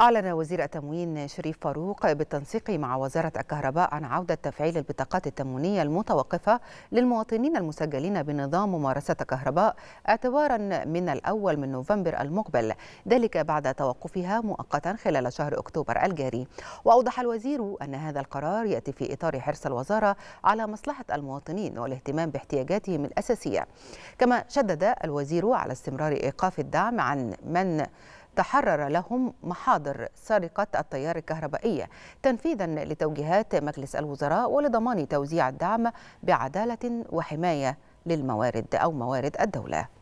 أعلن وزير التموين شريف فاروق بالتنسيق مع وزارة الكهرباء عن عودة تفعيل البطاقات التموينية المتوقفة للمواطنين المسجلين بنظام ممارسة الكهرباء اعتبارا من الأول من نوفمبر المقبل ذلك بعد توقفها مؤقتا خلال شهر أكتوبر الجاري وأوضح الوزير أن هذا القرار يأتي في إطار حرص الوزارة على مصلحة المواطنين والاهتمام باحتياجاتهم الأساسية كما شدد الوزير على استمرار إيقاف الدعم عن من تحرر لهم محاضر سرقة التيار الكهربائية تنفيذا لتوجيهات مجلس الوزراء ولضمان توزيع الدعم بعدالة وحماية للموارد أو موارد الدولة